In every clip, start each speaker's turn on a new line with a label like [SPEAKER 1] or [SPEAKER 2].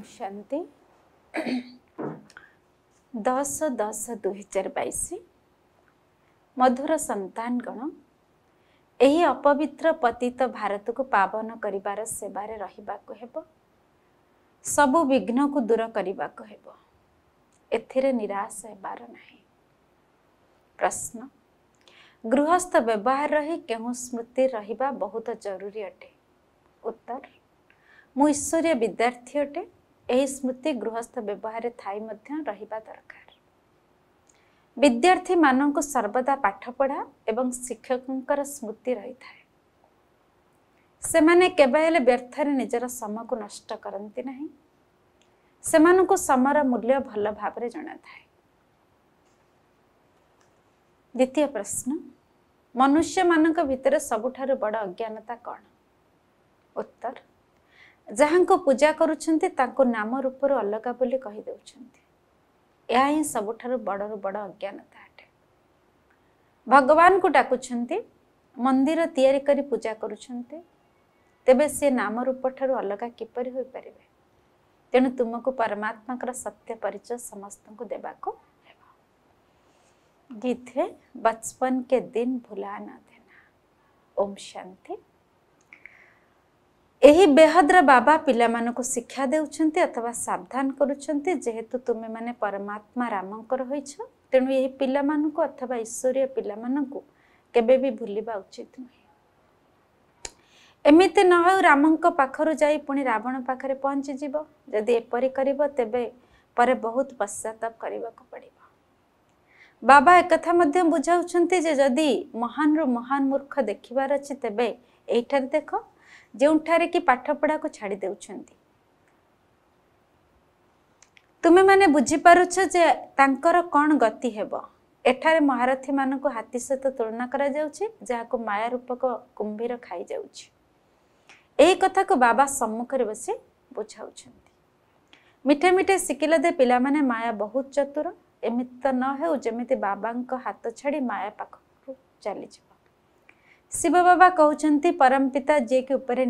[SPEAKER 1] ओम शांति दस दस दुई हजार बैश ମଧୁର ସନ୍ତାନଗଣ ଏହି ଅପବିତ୍ର ପତିତ ଭାରତକୁ ପାବନ କରିବାର ସେବାରେ ରହିବାକୁ ହେବ ସବୁ ବିଘ୍ନକୁ ଦୂର କରିବାକୁ ହେବ ଏଥିରେ ନିରାଶ ହେବାର ନାହିଁ ପ୍ରଶ୍ନ ଗୃହସ୍ଥ ବ୍ୟବହାର ରହି କେଉଁ ସ୍ମୃତି ରହିବା ବହୁତ ଜରୁରୀ ଅଟେ ଉତ୍ତର ମୁଁ ଈଶ୍ୱରୀୟ ବିଦ୍ୟାର୍ଥୀ ଅଟେ ଏହି ସ୍ମୃତି ଗୃହସ୍ଥ ବ୍ୟବହାରରେ ଥାଇ ମଧ୍ୟ ରହିବା ଦରକାର ବିଦ୍ୟାର୍ଥୀମାନଙ୍କୁ ସର୍ବଦା ପାଠପଢ଼ା ଏବଂ ଶିକ୍ଷକଙ୍କର ସ୍ମୃତି ରହିଥାଏ ସେମାନେ କେବେ ହେଲେ ବ୍ୟର୍ଥରେ ନିଜର ସମକୁ ନଷ୍ଟ କରନ୍ତି ନାହିଁ ସେମାନଙ୍କୁ ସମର ମୂଲ୍ୟ ଭଲ ଭାବରେ ଜଣାଥାଏ ଦ୍ୱିତୀୟ ପ୍ରଶ୍ନ ମନୁଷ୍ୟମାନଙ୍କ ଭିତରେ ସବୁଠାରୁ ବଡ଼ ଅଜ୍ଞାନତା କ'ଣ ଯାହାଙ୍କୁ ପୂଜା କରୁଛନ୍ତି ତାଙ୍କୁ ନାମ ରୂପରୁ ଅଲଗା ବୋଲି କହିଦେଉଛନ୍ତି ଏହା ହିଁ ସବୁଠାରୁ ବଡ଼ରୁ ବଡ଼ ଅଜ୍ଞାନତା ଅଟେ ଭଗବାନଙ୍କୁ ଡାକୁଛନ୍ତି ମନ୍ଦିର ତିଆରି କରି ପୂଜା କରୁଛନ୍ତି ତେବେ ସେ ନାମ ରୂପ ଠାରୁ ଅଲଗା କିପରି ହୋଇପାରିବେ ତେଣୁ ତୁମକୁ ପରମାତ୍ମାଙ୍କର ସତ୍ୟ ପରିଚୟ ସମସ୍ତଙ୍କୁ ଦେବାକୁ ହେବ ଗୀତରେ ବଚପନ କେ ଦିନ ଭୁଲା ନ ଓମ୍ ଶାନ୍ତି ଏହି ବେହଦ୍ର ବାବା ପିଲାମାନଙ୍କୁ ଶିକ୍ଷା ଦେଉଛନ୍ତି ଅଥବା ସାବଧାନ କରୁଛନ୍ତି ଯେହେତୁ ତୁମେମାନେ ପରମାତ୍ମା ରାମଙ୍କର ହୋଇଛ ତେଣୁ ଏହି ପିଲାମାନଙ୍କୁ ଅଥବା ଈଶ୍ୱରୀୟ ପିଲାମାନଙ୍କୁ କେବେ ବି ଭୁଲିବା ଉଚିତ ନୁହେଁ ଏମିତି ନ ହେଉ ରାମଙ୍କ ପାଖରୁ ଯାଇ ପୁଣି ରାବଣ ପାଖରେ ପହଞ୍ଚିଯିବ ଯଦି ଏପରି କରିବ ତେବେ ପରେ ବହୁତ ପଶ୍ଚାତ୍ତାପ କରିବାକୁ ପଡ଼ିବ ବାବା ଏକଥା ମଧ୍ୟ ବୁଝାଉଛନ୍ତି ଯେ ଯଦି ମହାନରୁ ମହାନ ମୂର୍ଖ ଦେଖିବାର ଅଛି ତେବେ ଏଇଠାରେ ଦେଖ ଯେଉଁଠାରେ କି ପାଠପଢ଼ାକୁ ଛାଡ଼ି ଦେଉଛନ୍ତି ତୁମେମାନେ ବୁଝିପାରୁଛ ଯେ ତାଙ୍କର କ'ଣ ଗତି ହେବ ଏଠାରେ ମହାରଥୀମାନଙ୍କୁ ହାତୀ ସହିତ ତୁଳନା କରାଯାଉଛି ଯାହାକୁ ମାୟା ରୂପକ କୁମ୍ଭୀର ଖାଇଯାଉଛି ଏହି କଥାକୁ ବାବା ସମ୍ମୁଖରେ ବସି ବୁଝାଉଛନ୍ତି ମିଠେ ମିଠେ ଶିଖିଲେ ଦେ ପିଲାମାନେ ମାୟା ବହୁତ ଚତୁର ଏମିତି ତ ନ ହେଉ ଯେମିତି ବାବାଙ୍କ ହାତ ଛାଡ଼ି ମାୟା ପାଖକୁ ଚାଲିଯିବ ଶିବ ବାବା କହୁଛନ୍ତି ପରମପିତା ଯିଏକି ଉପରେ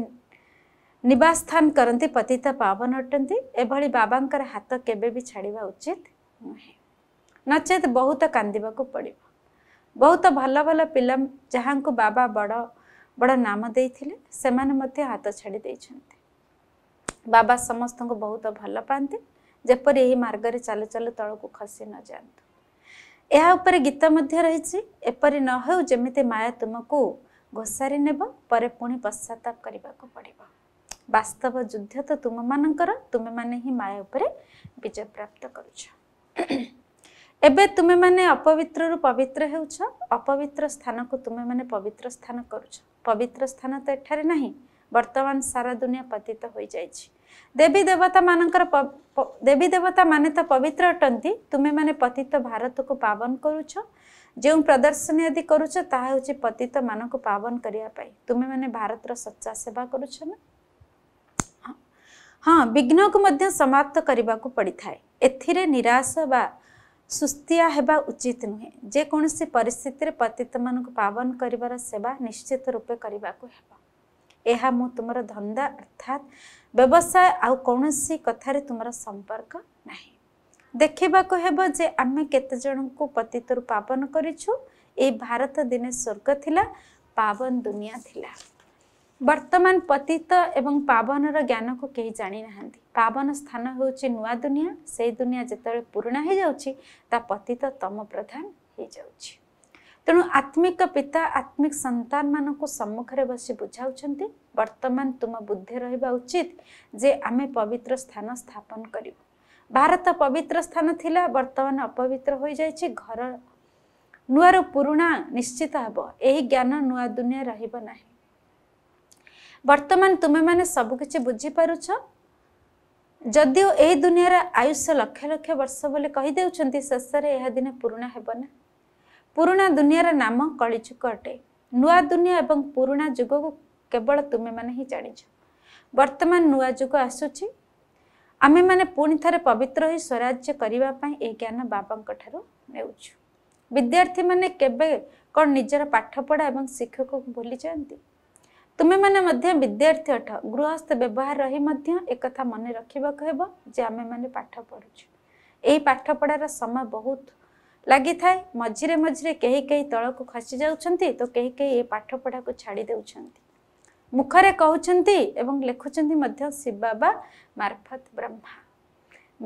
[SPEAKER 1] ନିବାସ୍ଥାନ କରନ୍ତି ପତିତ ପାବନ ଅଟନ୍ତି ଏଭଳି ବାବାଙ୍କର ହାତ କେବେ ବି ଛାଡ଼ିବା ଉଚିତ ନୁହେଁ ନଚେତ୍ ବହୁତ କାନ୍ଦିବାକୁ ପଡ଼ିବ ବହୁତ ଭଲ ଭଲ ପିଲା ଯାହାଙ୍କୁ ବାବା ବଡ଼ ବଡ଼ ନାମ ଦେଇଥିଲେ ସେମାନେ ମଧ୍ୟ ହାତ ଛାଡ଼ି ଦେଇଛନ୍ତି ବାବା ସମସ୍ତଙ୍କୁ ବହୁତ ଭଲ ପାଆନ୍ତି ଯେପରି ଏହି ମାର୍ଗରେ ଚାଲୁ ଚାଲୁ ତଳକୁ ଖସି ନ ଯାଆନ୍ତୁ ଏହା ଉପରେ ଗୀତ ମଧ୍ୟ ରହିଛି ଏପରି ନ ହେଉ ଯେମିତି ମାୟା ତୁମକୁ ଘୋଷାରି ନେବ ପରେ ପୁଣି ପଶ୍ଚାତ୍ତାପ କରିବାକୁ ପଡ଼ିବ ବାସ୍ତବ ଯୁଦ୍ଧ ତ ତୁମମାନଙ୍କର ତୁମେମାନେ ହିଁ ମାୟା ଉପରେ ବିଜୟପ୍ରାପ୍ତ କରୁଛ ଏବେ ତୁମେମାନେ ଅପବିତ୍ରରୁ ପବିତ୍ର ହେଉଛ ଅପବିତ୍ର ସ୍ଥାନକୁ ତୁମେମାନେ ପବିତ୍ର ସ୍ଥାନ କରୁଛ ପବିତ୍ର ସ୍ଥାନ ତ ଏଠାରେ ନାହିଁ ବର୍ତ୍ତମାନ ସାରା ଦୁନିଆ ପତିତ ହୋଇଯାଇଛି ଦେବୀ ଦେବତାମାନଙ୍କର ଦେବୀ ଦେବତାମାନେ ତ ପବିତ୍ର ଅଟନ୍ତି ତୁମେମାନେ ପତିତ ଭାରତକୁ ପାବନ କରୁଛ ଯେଉଁ ପ୍ରଦର୍ଶନୀ ଆଦି କରୁଛ ତାହା ହେଉଛି ପତିତ ମାନଙ୍କୁ ପାବନ କରିବା ପାଇଁ ତୁମେମାନେ ଭାରତର ସଚ୍ଚା ସେବା କରୁଛ ନା ହଁ ବିଘ୍ନକୁ ମଧ୍ୟ ସମାପ୍ତ କରିବାକୁ ପଡ଼ିଥାଏ ଏଥିରେ ନିରାଶ ବା ସୁସ୍ଥିଆ ହେବା ଉଚିତ ନୁହେଁ ଯେକୌଣସି ପରିସ୍ଥିତିରେ ପତିତମାନଙ୍କୁ ପାବନ କରିବାର ସେବା ନିଶ୍ଚିତ ରୂପେ କରିବାକୁ ହେବ ଏହା ମୁଁ ତୁମର ଧନ୍ଦା ଅର୍ଥାତ୍ ବ୍ୟବସାୟ ଆଉ କୌଣସି କଥାରେ ତୁମର ସମ୍ପର୍କ ନାହିଁ ଦେଖିବାକୁ ହେବ ଯେ ଆମେ କେତେ ଜଣଙ୍କୁ ପତିତରୁ ପାବନ କରିଛୁ ଏଇ ଭାରତ ଦିନେ ସ୍ୱର୍ଗ ଥିଲା ପାବନ ଦୁନିଆ ଥିଲା ବର୍ତ୍ତମାନ ପତିତ ଏବଂ ପାବନର ଜ୍ଞାନକୁ କେହି ଜାଣିନାହାନ୍ତି ପାବନ ସ୍ଥାନ ହେଉଛି ନୂଆ ଦୁନିଆ ସେଇ ଦୁନିଆ ଯେତେବେଳେ ପୁରୁଣା ହେଇଯାଉଛି ତା ପତିତ ତମ ପ୍ରଧାନ ହେଇଯାଉଛି ତେଣୁ ଆତ୍ମିକ ପିତା ଆତ୍ମିକ ସନ୍ତାନମାନଙ୍କୁ ସମ୍ମୁଖରେ ବସି ବୁଝାଉଛନ୍ତି ବର୍ତ୍ତମାନ ତୁମ ବୁଦ୍ଧି ରହିବା ଉଚିତ ଯେ ଆମେ ପବିତ୍ର ସ୍ଥାନ ସ୍ଥାପନ କରିବୁ ଭାରତ ପବିତ୍ର ସ୍ଥାନ ଥିଲା ବର୍ତ୍ତମାନ ଅପବିତ୍ର ହୋଇଯାଇଛି ଘର ନୂଆରୁ ପୁରୁଣା ନିଶ୍ଚିତ ହେବ ଏହି ଜ୍ଞାନ ନୂଆ ଦୁନିଆ ରହିବ ନାହିଁ ବର୍ତ୍ତମାନ ତୁମେମାନେ ସବୁକିଛି ବୁଝିପାରୁଛ ଯଦିଓ ଏହି ଦୁନିଆର ଆୟୁଷ ଲକ୍ଷ ଲକ୍ଷ ବର୍ଷ ବୋଲି କହିଦେଉଛନ୍ତି ଶେଷରେ ଏହା ଦିନେ ପୁରୁଣା ହେବ ନା ପୁରୁଣା ଦୁନିଆର ନାମ କଳିଚୁକ ଅଟେ ନୂଆ ଦୁନିଆ ଏବଂ ପୁରୁଣା ଯୁଗକୁ କେବଳ ତୁମେମାନେ ହିଁ ଜାଣିଛ ବର୍ତ୍ତମାନ ନୂଆ ଯୁଗ ଆସୁଛି ଆମେମାନେ ପୁଣି ଥରେ ପବିତ୍ର ହୋଇ ସ୍ୱରାଜ୍ୟ କରିବା ପାଇଁ ଏହି ଜ୍ଞାନ ବାବାଙ୍କ ଠାରୁ ନେଉଛୁ ବିଦ୍ୟାର୍ଥୀମାନେ କେବେ କ'ଣ ନିଜର ପାଠପଢ଼ା ଏବଂ ଶିକ୍ଷକକୁ ଭୁଲିଯାଆନ୍ତି ତୁମେମାନେ ମଧ୍ୟ ବିଦ୍ୟାର୍ଥୀ ଅଠ ଗୃହସ୍ଥ ବ୍ୟବହାର ରହି ମଧ୍ୟ ଏକଥା ମନେ ରଖିବାକୁ ହେବ ଯେ ଆମେମାନେ ପାଠ ପଢ଼ୁଛୁ ଏହି ପାଠପଢ଼ାର ସମୟ ବହୁତ ଲାଗିଥାଏ ମଝିରେ ମଝିରେ କେହି କେହି ତଳକୁ ଖସି ଯାଉଛନ୍ତି ତ କେହି କେହି ଏ ପାଠପଢ଼ାକୁ ଛାଡ଼ି ଦେଉଛନ୍ତି ମୁଖରେ କହୁଛନ୍ତି ଏବଂ ଲେଖୁଛନ୍ତି ମଧ୍ୟ ଶିବ ବାବା ମାର୍ଫତ ବ୍ରହ୍ମା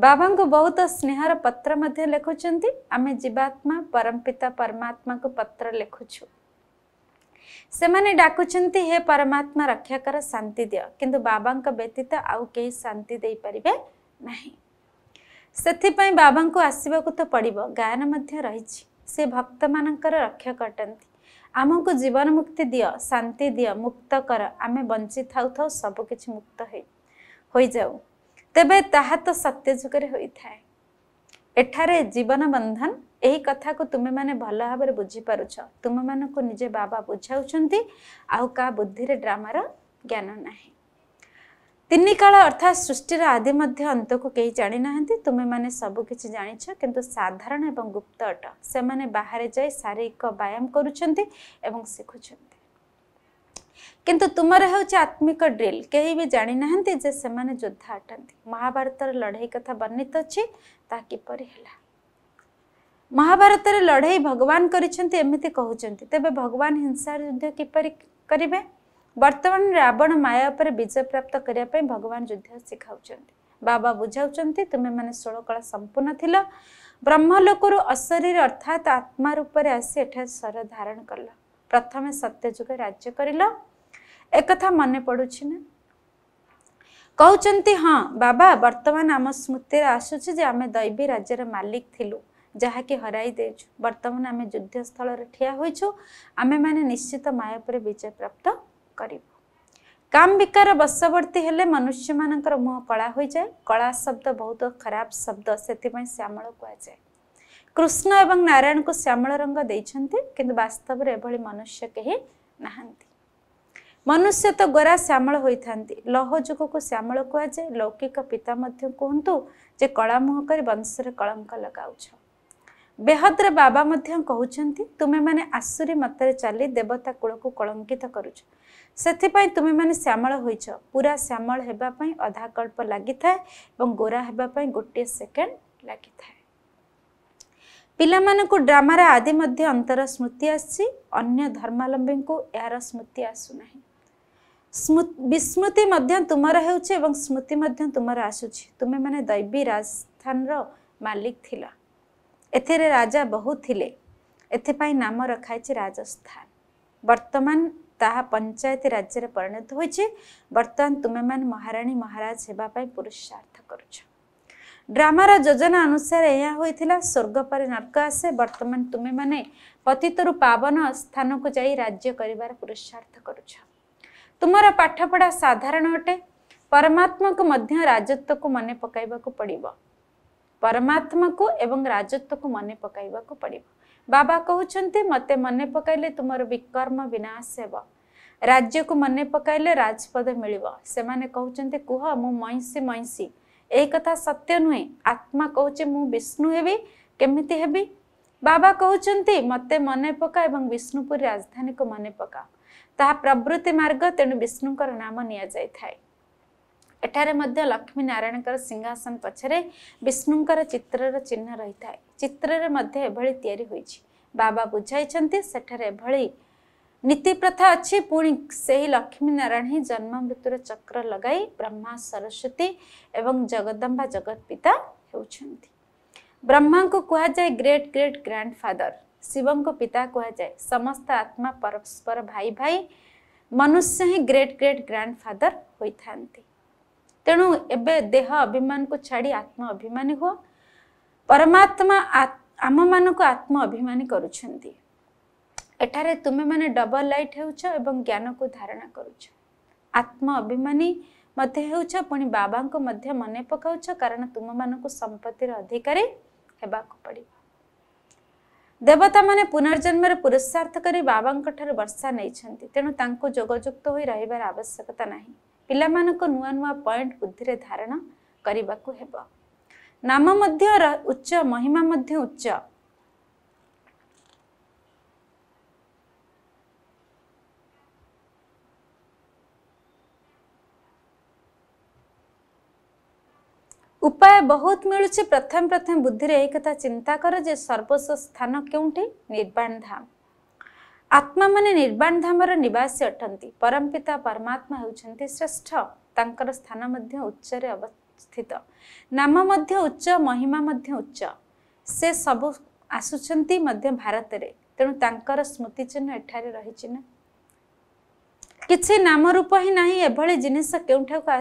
[SPEAKER 1] ବାବାଙ୍କୁ ବହୁତ ସ୍ନେହର ପତ୍ର ମଧ୍ୟ ଲେଖୁଛନ୍ତି ଆମେ ଜୀବାତ୍ମା ପରମପିତା ପରମାତ୍ମାଙ୍କୁ ପତ୍ର ଲେଖୁଛୁ ସେମାନେ ଡାକୁଛନ୍ତି ହେ ପରମାତ୍ମା ରକ୍ଷା କର ଶାନ୍ତି ଦିଅ କିନ୍ତୁ ବାବାଙ୍କ ବ୍ୟତୀତ ଆଉ କେହି ଶାନ୍ତି ଦେଇପାରିବେ ନାହିଁ ସେଥିପାଇଁ ବାବାଙ୍କୁ ଆସିବାକୁ ତ ପଡ଼ିବ ଗାୟନ ମଧ୍ୟ ରହିଛି ସେ ଭକ୍ତମାନଙ୍କର ରକ୍ଷା କଟନ୍ତି ଆମକୁ ଜୀବନ ମୁକ୍ତି ଦିଅ ଶାନ୍ତି ଦିଅ ମୁକ୍ତ କର ଆମେ ବଞ୍ଚି ଥାଉ ଥାଉ ସବୁକିଛି ମୁକ୍ତ ହୋଇଯାଉ ତେବେ ତାହା ତ ସତ୍ୟ ଯୁଗରେ ହୋଇଥାଏ ଏଠାରେ ଜୀବନ ବନ୍ଧନ ଏହି କଥାକୁ ତୁମେମାନେ ଭଲ ଭାବରେ ବୁଝିପାରୁଛ ତୁମେମାନଙ୍କୁ ନିଜେ ବାବା ବୁଝାଉଛନ୍ତି ଆଉ କାହା ବୁଦ୍ଧିରେ ଡ୍ରାମାର ଜ୍ଞାନ ନାହିଁ ତିନି କାଳ ଅର୍ଥାତ୍ ସୃଷ୍ଟିର ଆଦି ମଧ୍ୟ ଅନ୍ତକୁ କେହି ଜାଣିନାହାନ୍ତି ତୁମେମାନେ ସବୁକିଛି ଜାଣିଛ କିନ୍ତୁ ସାଧାରଣ ଏବଂ ଗୁପ୍ତ ଅଟ ସେମାନେ ବାହାରେ ଯାଇ ଶାରୀରିକ ବ୍ୟାୟାମ କରୁଛନ୍ତି ଏବଂ ଶିଖୁଛନ୍ତି କିନ୍ତୁ ତୁମର ହେଉଛି ଆତ୍ମିକ ଡ୍ରିଲ୍ କେହି ବି ଜାଣିନାହାନ୍ତି ଯେ ସେମାନେ ଯୋଦ୍ଧା ଅଟନ୍ତି ମହାଭାରତର ଲଢ଼େଇ କଥା ବର୍ଣ୍ଣିତ ଅଛି ତାହା କିପରି ହେଲା ମହାଭାରତରେ ଲଢ଼େଇ ଭଗବାନ କରିଛନ୍ତି ଏମିତି କହୁଛନ୍ତି ତେବେ ଭଗବାନ ହିଂସାର ଯୁଦ୍ଧ କିପରି କରିବେ ବର୍ତ୍ତମାନ ରାବଣ ମାୟା ଉପରେ ବିଜୟ ପ୍ରାପ୍ତ କରିବା ପାଇଁ ଭଗବାନ ଯୁଦ୍ଧ ଶିଖାଉଛନ୍ତି ବାବା ବୁଝାଉଛନ୍ତି ତୁମେମାନେ ଷୋଳ କଳା ସମ୍ପୂର୍ଣ୍ଣ ଥିଲ ବ୍ରହ୍ମ ଲୋକରୁ ଅଶରୀର ଅର୍ଥାତ୍ ଆତ୍ମା ରୂପରେ ଆସି ଏଠାରେ ସ୍ୱର ଧାରଣ କଲ ପ୍ରଥମେ ସତ୍ୟଯୁଗ ରାଜ୍ୟ କରିଲ ଏକଥା ମନେ ପଡ଼ୁଛି ନା କହୁଛନ୍ତି ହଁ ବାବା ବର୍ତ୍ତମାନ ଆମ ସ୍ମୃତିରେ ଆସୁଛି ଯେ ଆମେ ଦୈବୀ ରାଜ୍ୟର ମାଲିକ ଥିଲୁ ଯାହାକି ହରାଇ ଦେଇଛୁ ବର୍ତ୍ତମାନ ଆମେ ଯୁଦ୍ଧ ସ୍ଥଳରେ ଠିଆ ହୋଇଛୁ ଆମେମାନେ ନିଶ୍ଚିତ ମାୟା ଉପରେ ବିଜୟ ପ୍ରାପ୍ତ କରିବୁ କାମ ବିକାର ବଶବର୍ତ୍ତୀ ହେଲେ ମନୁଷ୍ୟମାନଙ୍କର ମୁହଁ କଳା ହୋଇଯାଏ କଳା ଶବ୍ଦ ବହୁତ ଖରାପ ଶବ୍ଦ ସେଥିପାଇଁ ଶ୍ୟାମଳ କୁହାଯାଏ କୃଷ୍ଣ ଏବଂ ନାରାୟଣଙ୍କୁ ଶ୍ୟାମଳ ରଙ୍ଗ ଦେଇଛନ୍ତି କିନ୍ତୁ ବାସ୍ତବରେ ଏଭଳି ମନୁଷ୍ୟ କେହି ନାହାନ୍ତି ମନୁଷ୍ୟ ତ ଗୋରା ଶ୍ୟାମଳ ହୋଇଥାନ୍ତି ଲୌହ ଯୁଗକୁ ଶ୍ୟାମଳ କୁହାଯାଏ ଲୌକିକ ପିତା ମଧ୍ୟ କୁହନ୍ତୁ ଯେ କଳା ମୁହଁ କରି ବଂଶରେ କଳଙ୍କ ଲଗାଉଛ ବେହଦ୍ର ବାବା ମଧ୍ୟ କହୁଛନ୍ତି ତୁମେମାନେ ଆଶୁରୀ ମତରେ ଚାଲି ଦେବତା କୂଳକୁ କଳଙ୍କିତ କରୁଛ ସେଥିପାଇଁ ତୁମେମାନେ ଶ୍ୟାମଳ ହୋଇଛ ପୁରା ଶ୍ୟାମଳ ହେବା ପାଇଁ ଅଧାକଳ୍ପ ଲାଗିଥାଏ ଏବଂ ଗୋରା ହେବା ପାଇଁ ଗୋଟିଏ ସେକେଣ୍ଡ ଲାଗିଥାଏ ପିଲାମାନଙ୍କୁ ଡ୍ରାମାର ଆଦି ମଧ୍ୟ ଅନ୍ତର ସ୍ମୃତି ଆସିଛି ଅନ୍ୟ ଧର୍ମାବଲମ୍ବୀଙ୍କୁ ଏହାର ସ୍ମୃତି ଆସୁନାହିଁ ବିସ୍ମୃତି ମଧ୍ୟ ତୁମର ହେଉଛି ଏବଂ ସ୍ମୃତି ମଧ୍ୟ ତୁମର ଆସୁଛି ତୁମେମାନେ ଦୈବୀ ରାଜସ୍ଥାନର ମାଲିକ ଥିଲା ଏଥିରେ ରାଜା ବହୁତ ଥିଲେ ଏଥିପାଇଁ ନାମ ରଖାଯାଇଛି ରାଜସ୍ଥାନ ବର୍ତ୍ତମାନ ତାହା ପଞ୍ଚାୟତ ରାଜ୍ୟରେ ପରିଣତ ହୋଇଛି ବର୍ତ୍ତମାନ ତୁମେମାନେ ମହାରାଣୀ ମହାରାଜ ହେବା ପାଇଁ ପୁରୁଷାର୍ଥ କରୁଛ ଡ୍ରାମାର ଯୋଜନା ଅନୁସାରେ ଏହା ହୋଇଥିଲା ସ୍ୱର୍ଗ ପରେ ନର୍କ ଆସେ ବର୍ତ୍ତମାନ ତୁମେମାନେ ପତିତରୁ ପାବନ ସ୍ଥାନକୁ ଯାଇ ରାଜ୍ୟ କରିବାର ପୁରୁଷାର୍ଥ କରୁଛ ତୁମର ପାଠପଢ଼ା ସାଧାରଣ ଅଟେ ପରମାତ୍ମାକୁ ମଧ୍ୟ ରାଜତ୍ୱକୁ ମନେ ପକାଇବାକୁ ପଡ଼ିବ ପରମାତ୍ମାକୁ ଏବଂ ରାଜତ୍ୱକୁ ମନେ ପକାଇବାକୁ ପଡ଼ିବ ବାବା କହୁଛନ୍ତି ମୋତେ ମନେ ପକାଇଲେ ତୁମର ବିକର୍ମ ବିନାଶ ହେବ ରାଜ୍ୟକୁ ମନେ ପକାଇଲେ ରାଜପଦ ମିଳିବ ସେମାନେ କହୁଛନ୍ତି କୁହ ମୁଁ ମଇଁଷି ମଇଁଷି ଏହି କଥା ସତ୍ୟ ନୁହେଁ ଆତ୍ମା କହୁଛି ମୁଁ ବିଷ୍ଣୁ ହେବି କେମିତି ହେବି ବାବା କହୁଛନ୍ତି ମୋତେ ମନେ ପକା ଏବଂ ବିଷ୍ଣୁପୁରୀ ରାଜଧାନୀକୁ ମନେ ପକାଅ ତାହା ପ୍ରବୃତ୍ତି ମାର୍ଗ ତେଣୁ ବିଷ୍ଣୁଙ୍କର ନାମ ନିଆଯାଇଥାଏ एटारे लक्ष्मी नारायण सिंहासन पचर विष्णु चित्रर चिन्ह रही था चित्रे यानी बाबा बुझाई सेठे भाई नीति प्रथा अच्छी पुणी से ही लक्ष्मी नारायण ही जन्म मृत्यु चक्र लग ब्रह्मा सरस्वती एवं जगदम्बा जगत पिता होती ब्रह्मा को कह जाए great great grand father Shiva को पिता कह जाए समस्त आत्मा परस्पर भाई भाई मनुष्य ही ग्रेट ग्रेट ग्रैंड फादर होती ତେଣୁ ଏବେ ଦେହ ଅଭିମାନକୁ ଛାଡ଼ି ଆତ୍ମ ଅଭିମାନୀ ହୁଅ ପରମାତ୍ମା ଆମମାନଙ୍କୁ ଆତ୍ମ ଅଭିମାନୀ କରୁଛନ୍ତି ଏଠାରେ ତୁମେମାନେ ଡବଲ ଲାଇଟ୍ ହେଉଛ ଏବଂ ଜ୍ଞାନକୁ ଧାରଣା କରୁଛ ଆତ୍ମ ଅଭିମାନୀ ମଧ୍ୟ ହେଉଛ ପୁଣି ବାବାଙ୍କୁ ମଧ୍ୟ ମନେ ପକାଉଛ କାରଣ ତୁମମାନଙ୍କୁ ସମ୍ପତ୍ତିର ଅଧିକାରୀ ହେବାକୁ ପଡ଼ିବ ଦେବତାମାନେ ପୁନର୍ଜନ୍ମରେ ପୁରୁଷାର୍ଥ କରି ବାବାଙ୍କ ଠାରୁ ବର୍ଷା ନେଇଛନ୍ତି ତେଣୁ ତାଙ୍କୁ ଯୋଗଯୁକ୍ତ ହୋଇ ରହିବାର ଆବଶ୍ୟକତା ନାହିଁ ପିଲାମାନଙ୍କ ନୂଆ ନୂଆ ପଏଣ୍ଟ ବୁଦ୍ଧିରେ ଧାରଣ କରିବାକୁ ହେବ ନାମ ମଧ୍ୟ ଉଚ୍ଚ ମହିମା ମଧ୍ୟ ଉଚ୍ଚ ଉପାୟ ବହୁତ ମିଳୁଛି ପ୍ରଥମେ ପ୍ରଥମେ ବୁଦ୍ଧିରେ ଏଇ କଥା ଚିନ୍ତା କର ଯେ ସର୍ବସ୍ୱ ସ୍ଥାନ କେଉଁଠି ନିର୍ବାଣ ଧାମ ଆତ୍ମାମାନେ ନିର୍ବାଣ ଧାମର ନିବାସୀ ଅଟନ୍ତି ପରମପିତା ପରମାତ୍ମା ହେଉଛନ୍ତି ଶ୍ରେଷ୍ଠ ତାଙ୍କର ସ୍ଥାନ ମଧ୍ୟ ଉଚ୍ଚରେ ଅବସ୍ଥିତ ନାମ ମଧ୍ୟ ଉଚ୍ଚ ମହିମା ମଧ୍ୟ ଉଚ୍ଚ ସେ ସବୁ ଆସୁଛନ୍ତି ମଧ୍ୟ ଭାରତରେ ତେଣୁ ତାଙ୍କର ସ୍ମୃତିଚିହ୍ନ ଏଠାରେ ରହିଛି ନା କିଛି ନାମ ରୂପ ହିଁ ନାହିଁ ଏଭଳି ଜିନିଷ କେଉଁଠାକୁ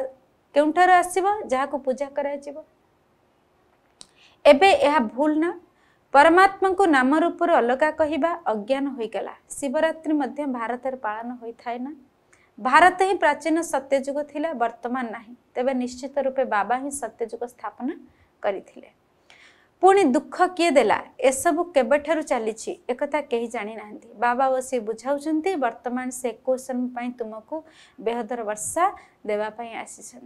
[SPEAKER 1] କେଉଁଠାରୁ ଆସିବ ଯାହାକୁ ପୂଜା କରାଯିବ ଏବେ ଏହା ଭୁଲ ନା परमात्मा नाम रूपहरू अलगा कहिबा अज्ञान हुला शिवरती भारत पाएन भारत हिँड प्राचीन सत्यजुग्ला बर्तमान नै तपाईँ निश्चित रूपमा बाबा सत्य युग स्थापना गरिसबु केव चाहिँ एकता केही जाने बाबा बसि बुझाउँछ बर्तमान सबै तुमको बेहदर वर्षा दबाई आसि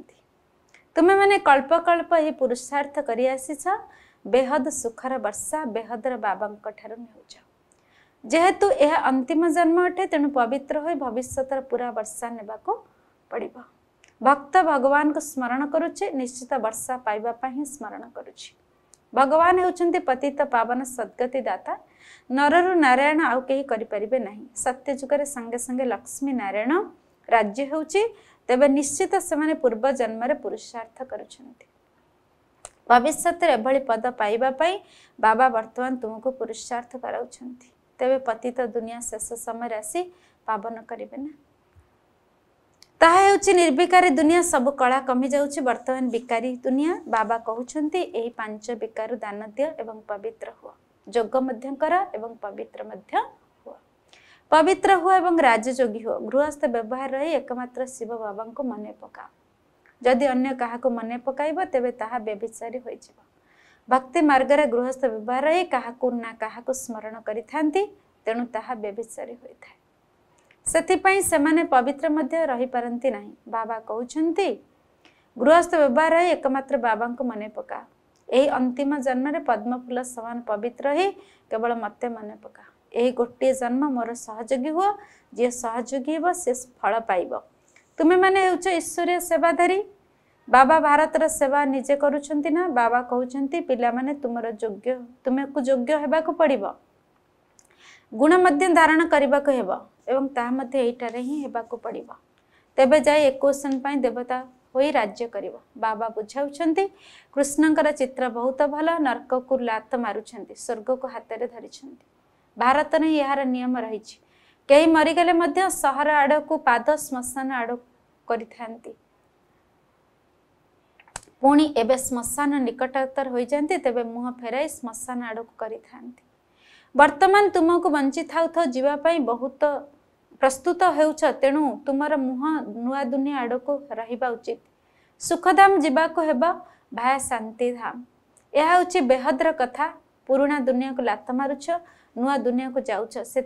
[SPEAKER 1] कल्पकल्प हि पुरुषार्थ करिआस ବେହଦ ସୁଖର ବର୍ଷା ବେହଦର ବାବାଙ୍କ ଠାରୁ ନେଉଛ ଯେହେତୁ ଏହା ଅନ୍ତିମ ଜନ୍ମ ଅଟେ ତେଣୁ ପବିତ୍ର ହୋଇ ଭବିଷ୍ୟତର ପୁରା ବର୍ଷା ନେବାକୁ ପଡ଼ିବ ଭକ୍ତ ଭଗବାନଙ୍କୁ ସ୍ମରଣ କରୁଛି ନିଶ୍ଚିତ ବର୍ଷା ପାଇବା ପାଇଁ ହିଁ ସ୍ମରଣ କରୁଛି ଭଗବାନ ହେଉଛନ୍ତି ପତିତ ପାବନ ସଦ୍ଗତି ଦାତା ନରରୁ ନାରାୟଣ ଆଉ କେହି କରିପାରିବେ ନାହିଁ ସତ୍ୟ ଯୁଗରେ ସଙ୍ଗେ ସଙ୍ଗେ ଲକ୍ଷ୍ମୀ ନାରାୟଣ ରାଜ୍ୟ ହେଉଛି ତେବେ ନିଶ୍ଚିତ ସେମାନେ ପୂର୍ବ ଜନ୍ମରେ ପୁରୁଷାର୍ଥ କରୁଛନ୍ତି ଭବିଷ୍ୟତରେ ଏଭଳି ପଦ ପାଇବା ପାଇଁ ବାବା ବର୍ତ୍ତମାନ ତୁମକୁ ପୁରୁଷାର୍ଥ କରାଉଛନ୍ତି ତେବେ ପତିତ ଦୁନିଆ ଶେଷ ସମୟରେ ଆସି ପାବନ କରିବେ ନା ତାହା ହେଉଛି ନିର୍ବିକାରୀ ଦୁନିଆ ସବୁ କଳା କମିଯାଉଛି ବର୍ତ୍ତମାନ ବିକାରୀ ଦୁନିଆ ବାବା କହୁଛନ୍ତି ଏହି ପାଞ୍ଚ ବିକାରୁ ଦାନ ଦିଅ ଏବଂ ପବିତ୍ର ହୁଅ ଯୋଗ ମଧ୍ୟ କର ଏବଂ ପବିତ୍ର ମଧ୍ୟ ହୁଅ ପବିତ୍ର ହୁଅ ଏବଂ ରାଜଯୋଗୀ ହୁଅ ଗୃହସ୍ଥ ବ୍ୟବହାର ରହି ଏକମାତ୍ର ଶିବ ବାବାଙ୍କୁ ମନେ ପକାଅ ଯଦି ଅନ୍ୟ କାହାକୁ ମନେ ପକାଇବ ତେବେ ତାହା ବ୍ୟବିଚାରୀ ହୋଇଯିବ ଭକ୍ତି ମାର୍ଗରେ ଗୃହସ୍ଥ ବ୍ୟବହାର ହେଇ କାହାକୁ ନା କାହାକୁ ସ୍ମରଣ କରିଥାନ୍ତି ତେଣୁ ତାହା ବ୍ୟବିଚାରୀ ହୋଇଥାଏ ସେଥିପାଇଁ ସେମାନେ ପବିତ୍ର ମଧ୍ୟ ରହିପାରନ୍ତି ନାହିଁ ବାବା କହୁଛନ୍ତି ଗୃହସ୍ଥ ବ୍ୟବହାର ହେଇ ଏକମାତ୍ର ବାବାଙ୍କୁ ମନେ ପକା ଏହି ଅନ୍ତିମ ଜନ୍ମରେ ପଦ୍ମଫୁଲ ସମାନ ପବିତ୍ର ହେଇ କେବଳ ମୋତେ ମନେ ପକା ଏହି ଗୋଟିଏ ଜନ୍ମ ମୋର ସହଯୋଗୀ ହୁଅ ଯିଏ ସହଯୋଗୀ ହେବ ସେ ଫଳ ପାଇବ ତୁମେମାନେ ହେଉଛ ଈଶ୍ୱରୀୟ ସେବାଧାରୀ ବାବା ଭାରତର ସେବା ନିଜେ କରୁଛନ୍ତି ନା ବାବା କହୁଛନ୍ତି ପିଲାମାନେ ତୁମର ଯୋଗ୍ୟ ତୁମକୁ ଯୋଗ୍ୟ ହେବାକୁ ପଡ଼ିବ ଗୁଣ ମଧ୍ୟ ଧାରଣ କରିବାକୁ ହେବ ଏବଂ ତାହା ମଧ୍ୟ ଏଇଠାରେ ହିଁ ହେବାକୁ ପଡ଼ିବ ତେବେ ଯାଇ ଏକୋଶନ ପାଇଁ ଦେବତା ହୋଇ ରାଜ୍ୟ କରିବ ବାବା ବୁଝାଉଛନ୍ତି କୃଷ୍ଣଙ୍କର ଚିତ୍ର ବହୁତ ଭଲ ନର୍କକୁ ଲାତ ମାରୁଛନ୍ତି ସ୍ୱର୍ଗକୁ ହାତରେ ଧରିଛନ୍ତି ଭାରତରେ ହିଁ ଏହାର ନିୟମ ରହିଛି କେହି ମରିଗଲେ ମଧ୍ୟ ସହର ଆଡ଼କୁ ପାଦ ଶ୍ମଶାନ ଆଡ଼କୁ କରିଥାନ୍ତି ପୁଣି ଏବେ ଶ୍ମଶାନ ନିକଟତର ହୋଇଯାନ୍ତି ତେବେ ମୁହଁ ଫେରାଇ ଶ୍ମଶାନ ଆଡ଼କୁ କରିଥାନ୍ତି ବର୍ତ୍ତମାନ ତୁମକୁ ବଞ୍ଚିଥାଉ ଥ ଯିବା ପାଇଁ ବହୁତ ପ୍ରସ୍ତୁତ ହେଉଛ ତେଣୁ ତୁମର ମୁହଁ ନୂଆ ଦୁନିଆ ଆଡ଼କୁ ରହିବା ଉଚିତ ସୁଖଧାମ ଯିବାକୁ ହେବ ଭାୟା ଶାନ୍ତିଧାମ ଏହା ହେଉଛି ବେହଦ୍ର କଥା ପୁରୁଣା ଦୁନିଆକୁ ଲାତ ମାରୁଛ नुआ दुनिया को जाऊ से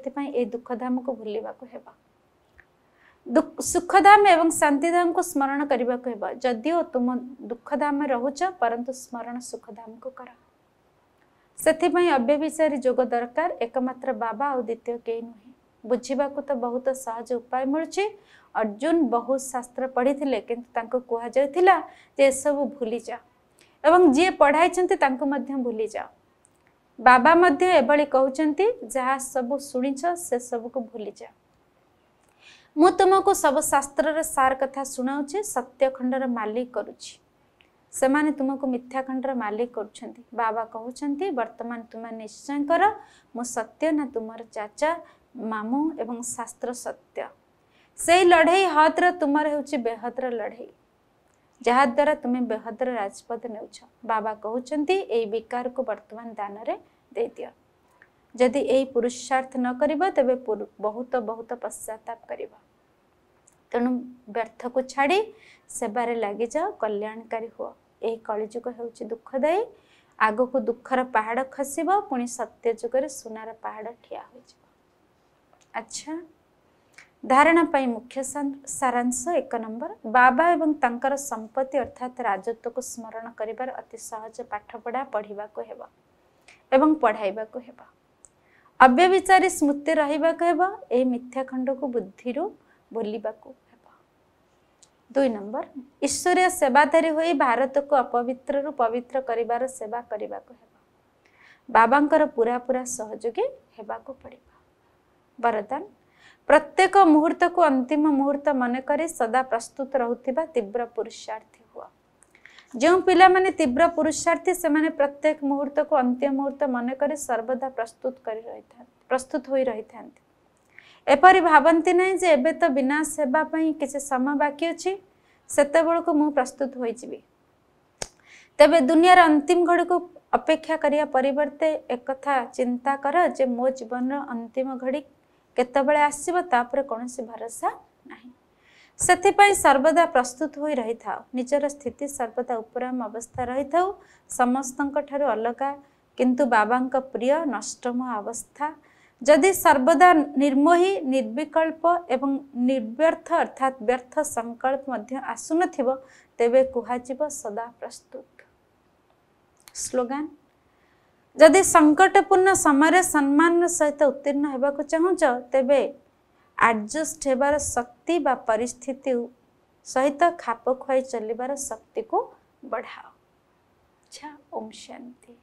[SPEAKER 1] दुखधाम को भूलवा को सुखधाम एवं शांतिधाम को स्मरण करने को जदिओ तुम दुखधाम रोच परंतु स्मरण सुखधाम को कर से अव्य विषय जोग दरकार एकम्र बाबा आ द्वित कई नुहे बुझाक तो बहुत सहज उपाय मिलूँ अर्जुन बहुत शास्त्र पढ़ी थे कि कह जा भूली जाओ जी पढ़ाई भूली जाओ ବାବା ମଧ୍ୟ ଏଭଳି କହୁଛନ୍ତି ଯାହା ସବୁ ଶୁଣିଛ ସେସବୁକୁ ଭୁଲିଯାଅ ମୁଁ ତୁମକୁ ସବୁ ଶାସ୍ତ୍ରର ସାର କଥା ଶୁଣାଉଛି ସତ୍ୟଖଣ୍ଡର ମାଲିକ କରୁଛି ସେମାନେ ତୁମକୁ ମିଥ୍ୟାଖଣ୍ଡର ମାଲିକ କରୁଛନ୍ତି ବାବା କହୁଛନ୍ତି ବର୍ତ୍ତମାନ ତୁମେ ନିଶ୍ଚୟ କର ମୁଁ ସତ୍ୟ ନା ତୁମର ଚାଚା ମାମୁଁ ଏବଂ ଶାସ୍ତ୍ର ସତ୍ୟ
[SPEAKER 2] ସେଇ ଲଢ଼େଇ
[SPEAKER 1] ହଦ୍ର ତୁମର ହେଉଛି ବେହଦ୍ର ଲଢ଼େଇ ଯାହାଦ୍ୱାରା ତୁମେ ବେହଦର ରାଜପଥ ନେଉଛ ବାବା କହୁଛନ୍ତି ଏହି ବିକାରକୁ ବର୍ତ୍ତମାନ ଦାନରେ ଦେଇଦିଅ ଯଦି ଏଇ ପୁରୁଷାର୍ଥ ନ କରିବ ତେବେ ବହୁତ ବହୁତ ପଶ୍ଚାତାପ କରିବ ତେଣୁ ବ୍ୟର୍ଥକୁ ଛାଡ଼ି ସେବାରେ ଲାଗିଯାଅ କଲ୍ୟାଣକାରୀ ହୁଅ ଏହି କଳିଯୁଗ ହେଉଛି ଦୁଃଖଦାୟୀ ଆଗକୁ ଦୁଃଖର ପାହାଡ଼ ଖସିବ ପୁଣି ସତ୍ୟ ଯୁଗରେ ସୁନାର ପାହାଡ଼ ଠିଆ ହୋଇଯିବ ଆଚ୍ଛା ଧାରଣା ପାଇଁ ମୁଖ୍ୟ ସାରାଂଶ ଏକ ନମ୍ବର ବାବା ଏବଂ ତାଙ୍କର ସମ୍ପତ୍ତି ଅର୍ଥାତ୍ ରାଜତ୍ୱକୁ ସ୍ମରଣ କରିବାର ଅତି ସହଜ ପାଠପଢ଼ା ପଢ଼ିବାକୁ ହେବ ଏବଂ ପଢ଼ାଇବାକୁ ହେବ ଅବ୍ୟବିଚାରୀ ସ୍ମୃତି ରହିବାକୁ ହେବ ଏହି ମିଥ୍ୟା ଖଣ୍ଡକୁ ବୁଦ୍ଧିରୁ ଭୁଲିବାକୁ ହେବ ଦୁଇ ନମ୍ବର ଈଶ୍ୱରୀୟ ସେବାଧାରୀ ହୋଇ ଭାରତକୁ ଅପବିତ୍ରରୁ ପବିତ୍ର କରିବାର ସେବା କରିବାକୁ ହେବ ବାବାଙ୍କର ପୁରା ପୁରା ସହଯୋଗୀ ହେବାକୁ ପଡ଼ିବ ବରଦାନ ପ୍ରତ୍ୟେକ ମୁହୂର୍ତ୍ତକୁ ଅନ୍ତିମ ମୁହୂର୍ତ୍ତ ମନେ କରି ସଦା ପ୍ରସ୍ତୁତ ରହୁଥିବା ତୀବ୍ର ପୁରୁଷାର୍ଥୀ ହୁଅ ଯେଉଁ ପିଲାମାନେ ତୀବ୍ର ପୁରୁଷାର୍ଥୀ ସେମାନେ ପ୍ରତ୍ୟେକ ମୁହୂର୍ତ୍ତକୁ ଅନ୍ତିମ ମୁହୂର୍ତ୍ତ ମନେ କରି ସର୍ବଦା ପ୍ରସ୍ତୁତ କରି ରହିଥାନ୍ତି ପ୍ରସ୍ତୁତ ହୋଇ ରହିଥାନ୍ତି ଏପରି ଭାବନ୍ତି ନାହିଁ ଯେ ଏବେ ତ ବିନାଶ ହେବା ପାଇଁ କିଛି ସମୟ ବାକି ଅଛି ସେତେବେଳକୁ ମୁଁ ପ୍ରସ୍ତୁତ ହୋଇଯିବି ତେବେ ଦୁନିଆର ଅନ୍ତିମ ଘଡ଼ିକୁ ଅପେକ୍ଷା କରିବା ପରିବର୍ତ୍ତେ ଏକଥା ଚିନ୍ତା କର ଯେ ମୋ ଜୀବନର ଅନ୍ତିମ ଘଡ଼ି କେତେବେଳେ ଆସିବ ତା ଉପରେ କୌଣସି ଭରସା ନାହିଁ ସେଥିପାଇଁ ସର୍ବଦା ପ୍ରସ୍ତୁତ ହୋଇ ରହିଥାଉ ନିଜର ସ୍ଥିତି ସର୍ବଦା ଉପର ଅବସ୍ଥା ରହିଥାଉ ସମସ୍ତଙ୍କ ଠାରୁ ଅଲଗା କିନ୍ତୁ ବାବାଙ୍କ ପ୍ରିୟ ନଷ୍ଟମ ଅବସ୍ଥା ଯଦି ସର୍ବଦା ନିର୍ମୋହୀ ନିର୍ବିକଳ୍ପ ଏବଂ ନିର୍ବ୍ୟର୍ଥ ଅର୍ଥାତ୍ ବ୍ୟର୍ଥ ସଂକଳ୍ପ ମଧ୍ୟ ଆସୁନଥିବ ତେବେ କୁହାଯିବ ସଦା ପ୍ରସ୍ତୁତ ସ୍ଲୋଗାନ୍ ଯଦି ସଙ୍କଟପୂର୍ଣ୍ଣ ସମୟରେ ସମ୍ମାନ ସହିତ ଉତ୍ତୀର୍ଣ୍ଣ ହେବାକୁ ଚାହୁଁଛ ତେବେ ଆଡ଼ଜଷ୍ଟ ହେବାର ଶକ୍ତି ବା ପରିସ୍ଥିତି ସହିତ ଖାପ ଖୁଆଇ ଚାଲିବାର ଶକ୍ତିକୁ ବଢ଼ାଓ ଆଚ୍ଛା ଓମ୍ ଶାନ୍ତି